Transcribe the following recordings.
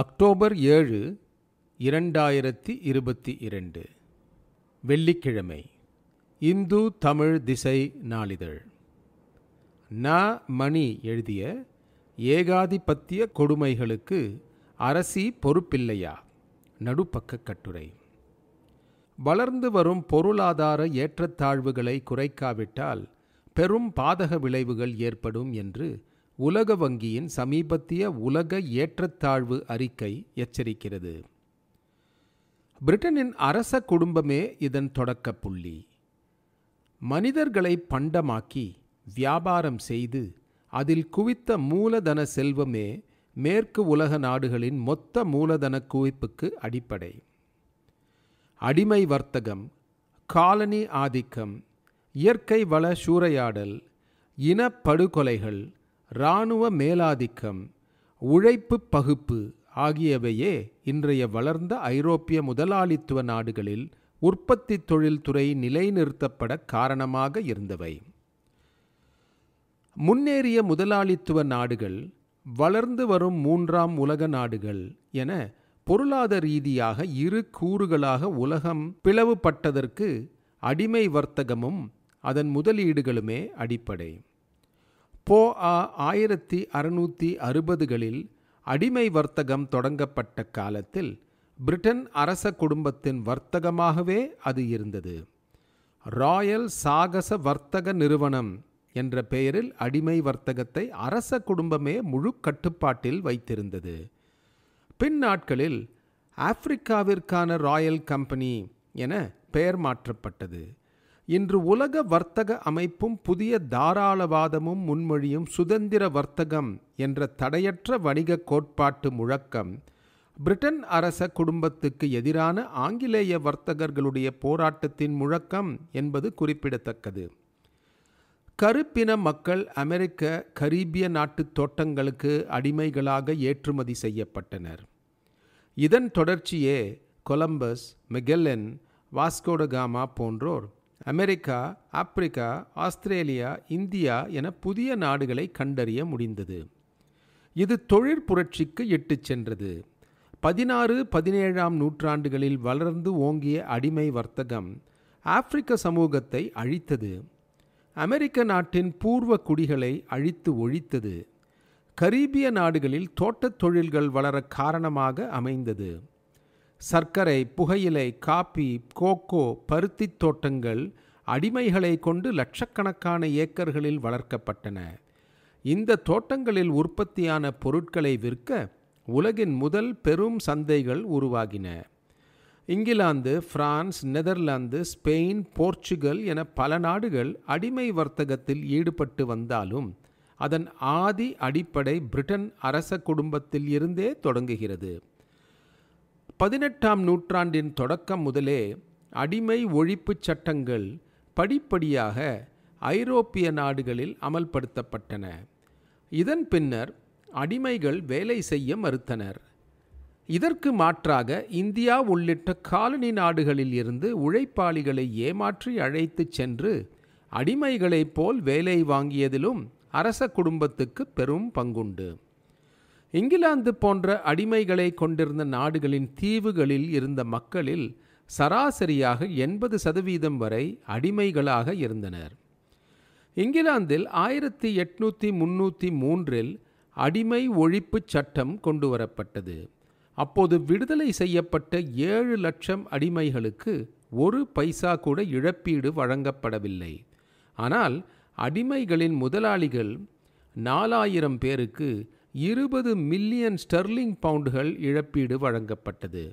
October ஏழு இரண்டாயிரத்தி இருபத்தி இரண்டு வெள்ளிக்கிழமை இந்து தமிழ் திசை நாளிதழ் ந மணி எழுதிய ஏகாதிபத்திய கொடுமைகளுக்கு அரசி பொறுப்பில்லையா நடுப்பக்க கட்டுரை வளர்ந்து வரும் பொருளாதார ஏற்றத்தாழ்வுகளை குறைக்காவிட்டால் பெரும் பாதக விளைவுகள் ஏற்படும் என்று உலக வங்கியின் சமீபத்திய உலக ஏற்றத்தாழ்வு அறிக்கை எச்சரிக்கிறது பிரிட்டனின் அரச குடும்பமே இதன் தொடக்க புள்ளி மனிதர்களை பண்டமாக்கி வியாபாரம் செய்து அதில் குவித்த மூலதன செல்வமே மேற்கு உலக நாடுகளின் மொத்த மூலதன குவிப்புக்கு அடிப்படை அடிமை வர்த்தகம் காலனி ஆதிக்கம் இயற்கை வள சூறையாடல் இனப்படுகொலைகள் இராணுவ மேலாதிக்கம் உழைப்பு பகுப்பு ஆகியவையே இன்றைய வளர்ந்த ஐரோப்பிய முதலாளித்துவ நாடுகளில் உற்பத்தி தொழில்துறை நிலைநிறுத்தப்பட காரணமாக இருந்தவை முன்னேறிய முதலாளித்துவ நாடுகள் வளர்ந்து வரும் மூன்றாம் உலக நாடுகள் என பொருளாதார ரீதியாக இரு கூறுகளாக உலகம் பிளவுபட்டதற்கு அடிமை வர்த்தகமும் அதன் முதலீடுகளுமே அடிப்படை போ ஆ ஆயிரத்தி அறுநூற்றி அறுபதுகளில் அடிமை வர்த்தகம் தொடங்கப்பட்ட காலத்தில் பிரிட்டன் அரச குடும்பத்தின் வர்த்தகமாகவே அது இருந்தது ராயல் சாகச வர்த்தக நிறுவனம் என்ற பெயரில் அடிமை வர்த்தகத்தை அரச குடும்பமே முழு கட்டுப்பாட்டில் வைத்திருந்தது பின் நாட்களில் ஆப்பிரிக்காவிற்கான ராயல் கம்பெனி என பெயர் மாற்றப்பட்டது இன்று உலக வர்த்தக அமைப்பும் புதிய தாராளவாதமும் முன்மொழியும் சுதந்திர வர்த்தகம் என்ற தடையற்ற வணிக கோட்பாட்டு முழக்கம் பிரிட்டன் அரச குடும்பத்துக்கு எதிரான ஆங்கிலேய வர்த்தகர்களுடைய போராட்டத்தின் முழக்கம் என்பது குறிப்பிடத்தக்கது கருப்பின மக்கள் அமெரிக்க கரீபிய நாட்டுத் தோட்டங்களுக்கு அடிமைகளாக ஏற்றுமதி செய்யப்பட்டனர் இதன் தொடர்ச்சியே கொலம்பஸ் மெகெல்லன் வாஸ்கோடகாமா போன்றோர் அமெரிக்கா ஆப்பிரிக்கா ஆஸ்திரேலியா இந்தியா என புதிய நாடுகளை கண்டறிய முடிந்தது இது தொழிற் புரட்சிக்கு எட்டு சென்றது பதினாறு பதினேழாம் நூற்றாண்டுகளில் வளர்ந்து ஓங்கிய அடிமை வர்த்தகம் ஆப்பிரிக்க சமூகத்தை அழித்தது அமெரிக்க நாட்டின் பூர்வ குடிகளை அழித்து ஒழித்தது கரீபிய நாடுகளில் தோட்டத் தொழில்கள் வளர காரணமாக அமைந்தது சர்க்கரை புகையிலை காப்பி கோகோ பருத்தி தோட்டங்கள் அடிமைகளை கொண்டு லட்சக்கணக்கான ஏக்கர்களில் வளர்க்கப்பட்டன இந்த தோட்டங்களில் உற்பத்தியான பொருட்களை விற்க உலகின் முதல் பெரும் சந்தைகள் உருவாகின England France Netherlands Spain Portugal என பல நாடுகள் அடிமை வர்த்தகத்தில் ஈடுபட்டு வந்தாலும் அதன் ஆதி அடிப்படை பிரிட்டன் அரச குடும்பத்தில் இருந்தே தொடங்குகிறது பதினெட்டாம் நூற்றாண்டின் தொடக்கம் முதலே அடிமை ஒழிப்புச் சட்டங்கள் படிப்படியாக ஐரோப்பிய நாடுகளில் அமல்படுத்தப்பட்டன இதன் பின்னர் அடிமைகள் வேலை செய்ய மறுத்தனர் இதற்கு மாற்றாக இந்தியா உள்ளிட்ட காலனி நாடுகளில் இருந்து உழைப்பாளிகளை ஏமாற்றி அழைத்துச் சென்று அடிமைகளைப் போல் வேலை வாங்கியதிலும் அரச குடும்பத்துக்கு பெரும் பங்குண்டு இங்கிலாந்து போன்ற அடிமைகளை கொண்டிருந்த நாடுகளின் தீவுகளில் இருந்த மக்களில் சராசரியாக எண்பது சதவீதம் வரை அடிமைகளாக இருந்தனர் இங்கிலாந்தில் ஆயிரத்தி எட்நூற்றி முன்னூற்றி மூன்றில் அடிமை ஒழிப்பு சட்டம் கொண்டு வரப்பட்டது அப்போது விடுதலை செய்யப்பட்ட ஏழு லட்சம் அடிமைகளுக்கு ஒரு பைசா கூட இழப்பீடு வழங்கப்படவில்லை ஆனால் அடிமைகளின் முதலாளிகள் நாலாயிரம் பேருக்கு இருபது மில்லியன் ஸ்டெர்லிங் பவுண்டுகள் இழப்பீடு வழங்கப்பட்டது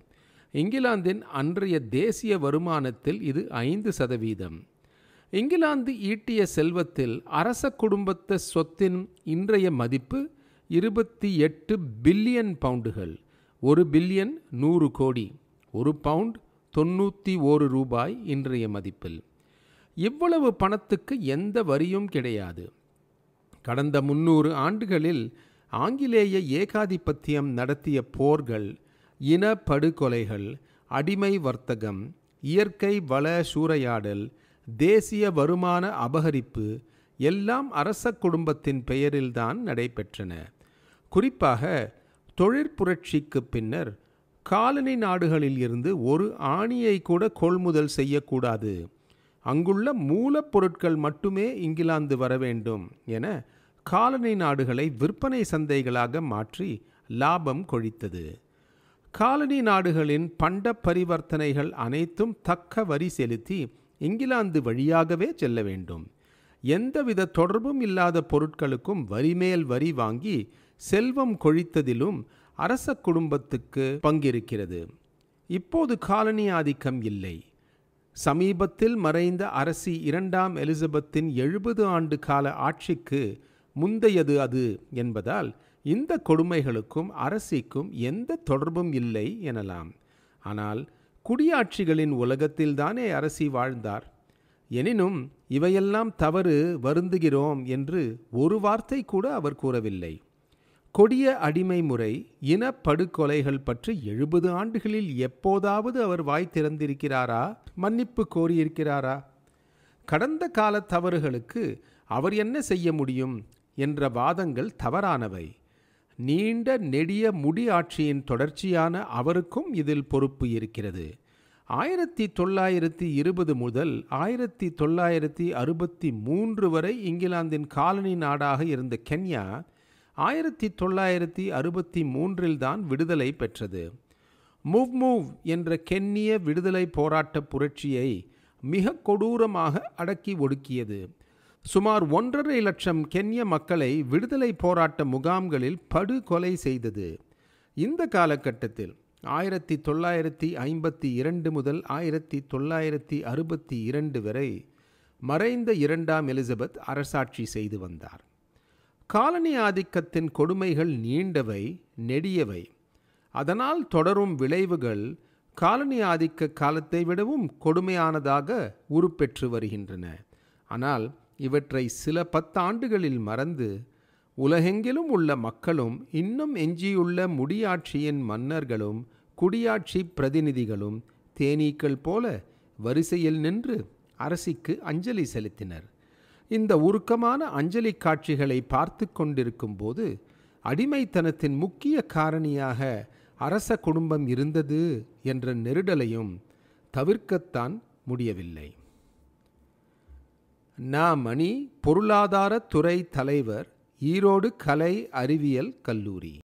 இங்கிலாந்தின் அன்றைய தேசிய வருமானத்தில் இது ஐந்து சதவீதம் இங்கிலாந்து ஈட்டிய செல்வத்தில் அரச குடும்பத்த சொத்தின் இன்றைய மதிப்பு இருபத்தி எட்டு பில்லியன் பவுண்டுகள் ஒரு பில்லியன் நூறு கோடி ஒரு பவுண்ட் தொண்ணூற்றி ஓரு ரூபாய் இன்றைய மதிப்பில் இவ்வளவு பணத்துக்கு எந்த வரியும் கிடையாது கடந்த முன்னூறு ஆண்டுகளில் ஆங்கிலேய ஏகாதிபத்தியம் நடத்திய போர்கள் இன படுகொலைகள் அடிமை வர்த்தகம் இயற்கை வள சூறையாடல் தேசிய வருமான அபகரிப்பு எல்லாம் அரச குடும்பத்தின் பெயரில்தான் நடைபெற்றன குறிப்பாக தொழிற்புரட்சிக்கு பின்னர் காலனி நாடுகளில் இருந்து ஒரு ஆணியை கூட கொள்முதல் செய்யக்கூடாது அங்குள்ள மூலப்பொருட்கள் மட்டுமே இங்கிலாந்து வர வேண்டும் என காலனி நாடுகளை விற்பனை சந்தைகளாக மாற்றி லாபம் கொழித்தது காலனி நாடுகளின் பண்ட பரிவர்த்தனைகள் அனைத்தும் தக்க வரி செலுத்தி இங்கிலாந்து வழியாகவே செல்ல வேண்டும் எந்தவித தொடர்பும் இல்லாத பொருட்களுக்கும் வரிமேல் வரி வாங்கி செல்வம் கொழித்ததிலும் அரச குடும்பத்துக்கு பங்கிருக்கிறது இப்போது காலனி ஆதிக்கம் இல்லை சமீபத்தில் மறைந்த அரசி இரண்டாம் எலிசபெத்தின் எழுபது ஆண்டு கால ஆட்சிக்கு முந்தையது அது என்பதால் இந்த கொடுமைகளுக்கும் அரசிக்கும் எந்த தொடர்பும் இல்லை எனலாம் ஆனால் குடியாட்சிகளின் உலகத்தில்தானே அரசி வாழ்ந்தார் எனினும் இவையெல்லாம் தவறு வருந்துகிறோம் என்று ஒரு வார்த்தை கூட அவர் கூறவில்லை கொடிய அடிமை முறை இனப்படுகொலைகள் பற்றி எழுபது ஆண்டுகளில் எப்போதாவது அவர் வாய் திறந்திருக்கிறாரா மன்னிப்பு கோரியிருக்கிறாரா கடந்த கால தவறுகளுக்கு அவர் என்ன செய்ய முடியும் என்ற வாதங்கள் தவறானவை நீண்ட நெடிய முடி ஆட்சியின் தொடர்ச்சியான அவருக்கும் இதில் பொறுப்பு இருக்கிறது ஆயிரத்தி தொள்ளாயிரத்தி இருபது முதல் ஆயிரத்தி தொள்ளாயிரத்தி அறுபத்தி மூன்று வரை இங்கிலாந்தின் காலனி நாடாக இருந்த கென்யா ஆயிரத்தி தொள்ளாயிரத்தி அறுபத்தி மூன்றில்தான் விடுதலை பெற்றது மூவ் மூவ் என்ற கென்னிய விடுதலை போராட்ட புரட்சியை மிக கொடூரமாக அடக்கி ஒடுக்கியது சுமார் ஒன்றரை லட்சம் கென்ய மக்களை விடுதலை போராட்ட முகாம்களில் படுகொலை செய்தது இந்த காலகட்டத்தில் ஆயிரத்தி தொள்ளாயிரத்தி ஐம்பத்தி இரண்டு முதல் ஆயிரத்தி தொள்ளாயிரத்தி அறுபத்தி இரண்டு வரை மறைந்த இரண்டாம் எலிசபெத் அரசாட்சி செய்து வந்தார் காலனி ஆதிக்கத்தின் கொடுமைகள் நீண்டவை நெடியவை அதனால் தொடரும் விளைவுகள் காலனி ஆதிக்க காலத்தை விடவும் கொடுமையானதாக உருப்பெற்று வருகின்றன ஆனால் இவற்றை சில பத்தாண்டுகளில் மறந்து உலகெங்கிலும் உள்ள மக்களும் இன்னும் எஞ்சியுள்ள முடியாட்சியின் மன்னர்களும் குடியாட்சி பிரதிநிதிகளும் தேனீக்கள் போல வரிசையில் நின்று அரசிக்கு அஞ்சலி செலுத்தினர் இந்த உருக்கமான அஞ்சலி காட்சிகளை பார்த்து கொண்டிருக்கும் போது அடிமைத்தனத்தின் முக்கிய காரணியாக அரச குடும்பம் இருந்தது என்ற நெருடலையும் தவிர்க்கத்தான் முடியவில்லை நா மணி பொருளாதாரத்துறை தலைவர் ஈரோடு கலை அறிவியல் கல்லூரி